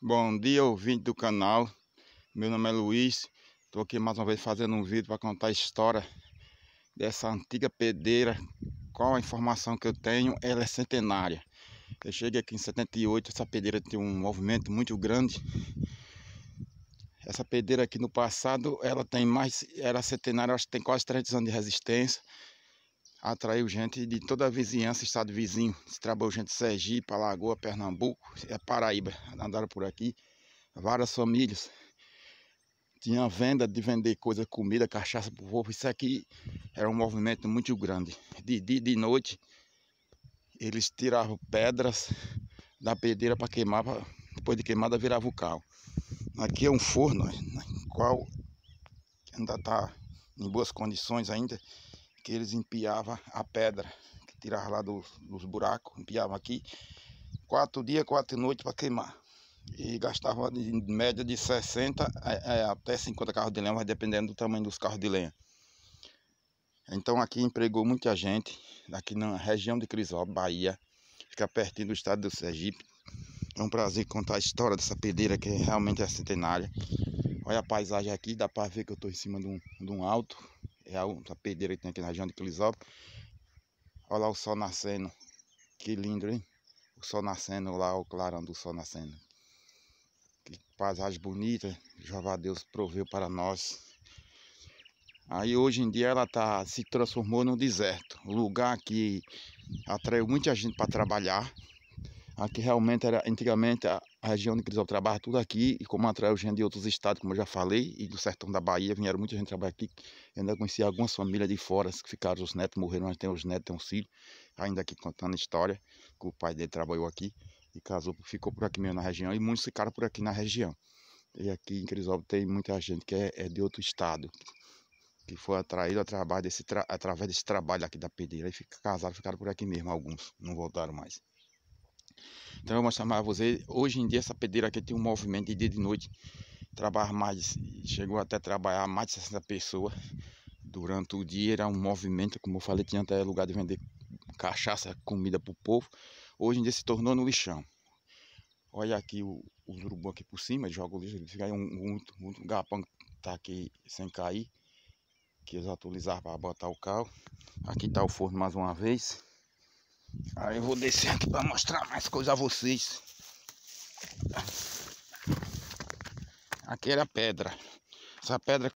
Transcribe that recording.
Bom dia, ouvinte do canal. Meu nome é Luiz. Estou aqui mais uma vez fazendo um vídeo para contar a história dessa antiga pedreira. Qual a informação que eu tenho? Ela é centenária. Eu cheguei aqui em 78, essa pedreira tem um movimento muito grande. Essa pedreira aqui no passado, ela tem mais, era centenária, acho que tem quase 300 anos de resistência atraiu gente de toda a vizinhança, estado vizinho. Se trabalhou gente de Sergipe, Alagoa, Pernambuco, é Paraíba. Andaram por aqui, várias famílias. Tinha venda de vender coisa, comida, cachaça pro povo. Isso aqui era um movimento muito grande. De dia e de noite, eles tiravam pedras da pedreira para queimar, pra, depois de queimada virava o carro. Aqui é um forno, né, qual ainda está em boas condições ainda que eles empiavam a pedra que tirava lá dos, dos buracos, empiavam aqui quatro dias, quatro noites para queimar. E gastavam em média de 60 é, é, até 50 carros de lenha, mas dependendo do tamanho dos carros de lenha. Então aqui empregou muita gente, aqui na região de Crisópolis, Bahia, fica pertinho do estado do Sergipe. É um prazer contar a história dessa pedreira que realmente é centenária. Olha a paisagem aqui, dá para ver que eu estou em cima de um, de um alto, é uma pedreira que tem aqui na região de Clisópolis. Olha lá o sol nascendo. Que lindo, hein? O sol nascendo lá, o clarão do sol nascendo. Que paisagem bonita. Jeová Deus proveu para nós. Aí hoje em dia ela tá, se transformou num deserto. Um lugar que atraiu muita gente para trabalhar. Aqui realmente era antigamente a região de Crisol trabalha tudo aqui e como atrai gente de outros estados, como eu já falei, e do sertão da Bahia, vieram muita gente trabalhar aqui. Eu ainda conheci algumas famílias de fora que ficaram, os netos morreram, mas tem os netos, tem os filhos, ainda aqui contando história, que o pai dele trabalhou aqui e casou, ficou por aqui mesmo na região, e muitos ficaram por aqui na região. E aqui em Crisópolis tem muita gente que é, é de outro estado, que foi atraído através desse, tra através desse trabalho aqui da pedeira, e fica, casaram, ficaram por aqui mesmo alguns, não voltaram mais. Então eu vou mostrar mais a vocês. Hoje em dia essa pedreira aqui tem um movimento de dia e de noite. Trabalha mais, chegou até a trabalhar mais de 60 pessoas. Durante o dia era um movimento, como eu falei, tinha até lugar de vender cachaça, comida para o povo. Hoje em dia se tornou no lixão. Olha aqui o, os urubus aqui por cima, joga o lixo, ele fica aí um, um, um, um garrapão que tá aqui sem cair. Que eles atualizaram para botar o carro. Aqui está o forno mais uma vez. Aí eu vou aqui para mostrar mais coisa a vocês. Aqui era pedra. Essa pedra